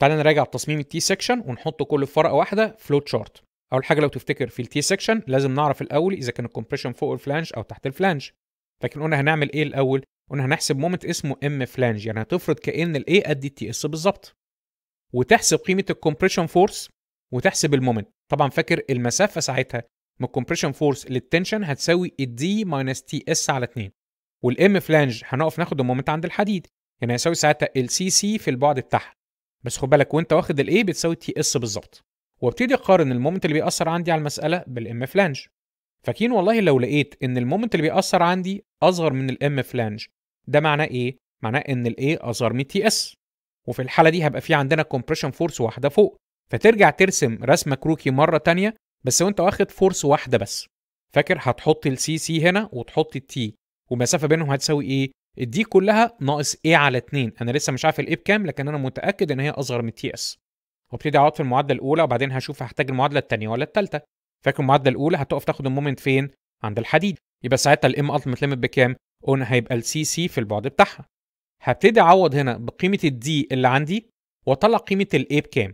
تعال نراجع تصميم التي سيكشن ونحط كل في ورقه واحده فلو تشارت اول حاجه لو تفتكر في التي سيكشن لازم نعرف الاول اذا كان الكومبريشن فوق الفلانج او تحت الفلانج لكن قلنا هنعمل ايه الاول قلنا هنحسب مومنت اسمه ام فلانج يعني هتفرض كان الاي قد التي اس بالظبط وتحسب قيمه الكومبريشن فورس وتحسب المومنت طبعا فاكر المسافه ساعتها من الكومبريشن فورس للتنشن هتساوي الدي ماينس تي اس على 2 والام فلانج هنقف ناخد المومنت عند الحديد يعني هيساوي ساعتها السي سي في البعد بتاعها بس خد بالك وانت واخد الاي بتساوي تي اس بالظبط وابتدي اقارن المومنت اللي بيأثر عندي على المسألة بالام فلانج فاكين والله لو لقيت ان المومنت اللي بيأثر عندي اصغر من الام فلانج ده معناه ايه؟ معناه ان الاي اصغر من تي اس وفي الحالة دي هيبقى في عندنا كومبريشن فورس واحدة فوق فترجع ترسم رسمة كروكي مرة تانية بس وانت واخد فورس واحدة بس فاكر هتحط السي سي هنا وتحط التي والمسافة بينهم هتساوي ايه؟ الدي كلها ناقص ايه على 2 انا لسه مش عارف الايه بكام لكن انا متاكد ان هي اصغر من تي اس وابتدي اقعد في المعادله الاولى وبعدين هشوف هحتاج المعادله الثانيه ولا الثالثه فاكر المعادله الاولى هتقف تاخد المومنت فين عند الحديد يبقى ساعتها الام التيمت ليميت بكام قلنا هيبقى السي سي في البعد بتاعها هبتدي اعوض هنا بقيمه الدي اللي عندي واطلع قيمه الاي بكام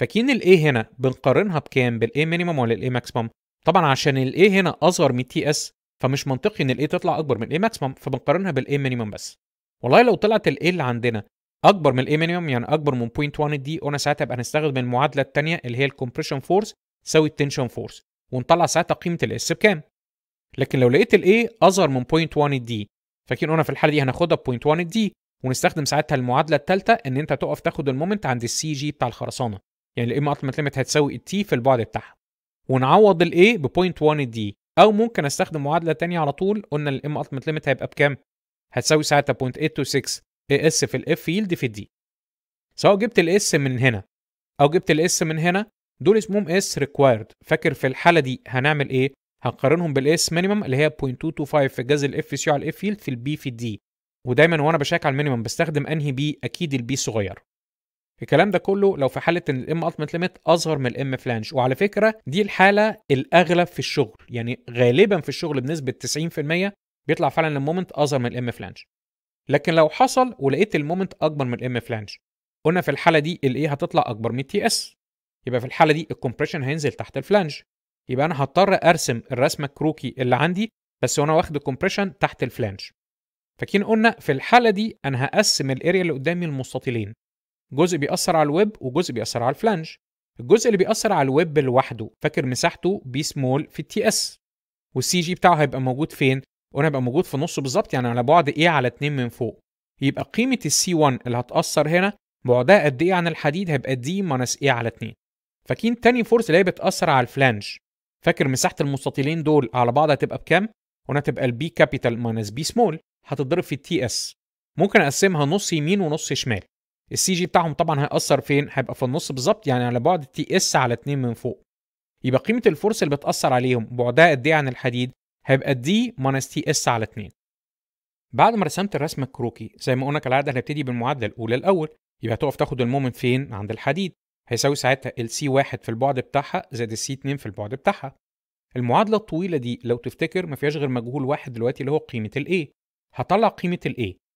فاكرين الاي هنا بنقارنها بكام بالاي مينيمم ولا الاي ماكسيمم طبعا عشان الاي هنا اصغر من تي اس فمش منطقي ان الاي تطلع اكبر من الاي ماكسيمم فبنقارنها بالاي مينيمم بس والله لو طلعت الاي اللي عندنا اكبر من الاي مينيمم يعني اكبر من 0.1 دي قلنا ساعتها بقى هنستخدم المعادله الثانيه اللي هي الكمبريشن فورس تساوي التنشن فورس ونطلع ساعتها قيمه الاس بكام لكن لو لقيت الاي اصغر من 0.1 دي فاكرين قلنا في الحاله دي هناخدها ب 0.1 دي ونستخدم ساعتها المعادله الثالثه ان انت تقف تاخد المومنت عند السي جي بتاع الخرسانه يعني الام التيمت هتساوي التي في البعد بتاعها ونعوض الاي ب 0.1 دي او ممكن استخدم معادله تانية على طول قلنا الام ultimate ليميت هيبقى بكام هتساوي ساعتها 0.826 اس في الاف يلد في الدي سواء جبت الاس من هنا او جبت الاس من هنا دول اسمهم اس ريكوايرد فاكر في الحاله دي هنعمل ايه هنقارنهم بالاس مينيمم اللي هي 0.225 في جذر الاف سي على الاف يلد في البي في الدي ودايما وانا بشيك على المينيمم بستخدم انهي بي اكيد البي صغير الكلام ده كله لو في حاله ان الام التمت ليميت اصغر من الام فلانش وعلى فكره دي الحاله الاغلب في الشغل يعني غالبا في الشغل بنسبه 90% بيطلع فعلا المومنت اصغر من الام فلانش لكن لو حصل ولقيت المومنت اكبر من الام فلانش قلنا في الحاله دي الاي هتطلع اكبر من تي اس يبقى في الحاله دي الكومبريشن هينزل تحت الفلانج يبقى انا هضطر ارسم الرسمه الكروكي اللي عندي بس وانا واخد الكومبريشن تحت الفلانج فكين قلنا في الحاله دي انا هقسم الاريا اللي قدامي لمستطيلين جزء بيأثر على الويب وجزء بيأثر على الفلانج الجزء اللي بيأثر على الويب لوحده فاكر مساحته بي سمول في التي اس والسي جي بتاعه هيبقى موجود فين؟ وانا هيبقى موجود في نصه بالظبط يعني على بعد ايه على 2 من فوق يبقى قيمة السي 1 اللي هتأثر هنا بعدها قد ايه عن الحديد هيبقى دي ماينس ايه على 2 فاكين تاني فورس اللي هي بتأثر على الفلانج فاكر مساحة المستطيلين دول على بعض هتبقى بكام؟ وانا هتبقى البي كابيتال ماينس بي سمول هتتضرب في التي اس ممكن اقسمها نص يمين ونص شمال السي جي بتاعهم طبعا هيأثر فين هيبقى في النص بالظبط يعني على بعد تي اس على 2 من فوق يبقى قيمه الفورس اللي بتأثر عليهم بعدها قد ايه عن الحديد هيبقى دي ماينس تي اس على 2 بعد ما رسمت الرسمه الكروكي زي ما قلنا كالعاده هنبتدي بالمعادله الاولى الاول يبقى هتقف تاخد المومنت فين عند الحديد هيساوي ساعتها السي 1 في البعد بتاعها زائد السي 2 في البعد بتاعها المعادله الطويله دي لو تفتكر ما فيهاش غير مجهول واحد دلوقتي اللي هو قيمه الـ A. هطلع قيمه الـ A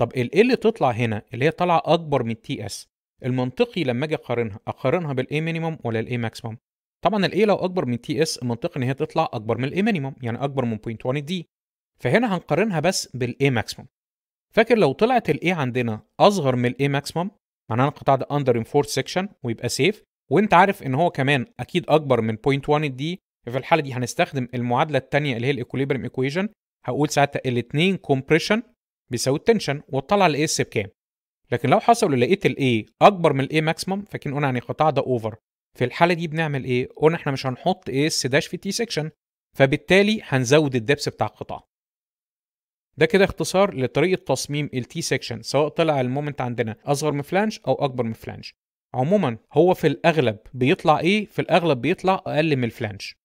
طب ال اللي تطلع هنا اللي هي طالعه اكبر من تي اس المنطقي لما اجي اقارنها اقارنها بالاي مينيموم ولا الاي ماكسيموم طبعا الاي لو اكبر من تي اس المنطقي ان هي تطلع اكبر من الاي مينيموم يعني اكبر من 1 دي فهنا هنقارنها بس بالاي ماكسيموم فاكر لو طلعت الاي عندنا اصغر من الاي ماكسيموم معناها القطاع ده اندر انفورس سيكشن ويبقى سيف وانت عارف ان هو كمان اكيد اكبر من 1 دي في الحاله دي هنستخدم المعادله الثانيه اللي هي الايكوليبريم ايكويشن هقول ساعتها الاثنين كومبريشن بيساوي التنشن وتطلع الاي الاس بكام لكن لو حصل لقيت الاي اكبر من الاي ماكسيمم فكان قلنا يعني القطاع ده اوفر في الحاله دي بنعمل ايه قلنا احنا مش هنحط اس داش في تي سيكشن فبالتالي هنزود الدبس بتاع القطاع ده كده اختصار لطريقه تصميم التي سيكشن سواء طلع المومنت عندنا اصغر من فلانش او اكبر من فلانش عموما هو في الاغلب بيطلع ايه في الاغلب بيطلع اقل من الفلانش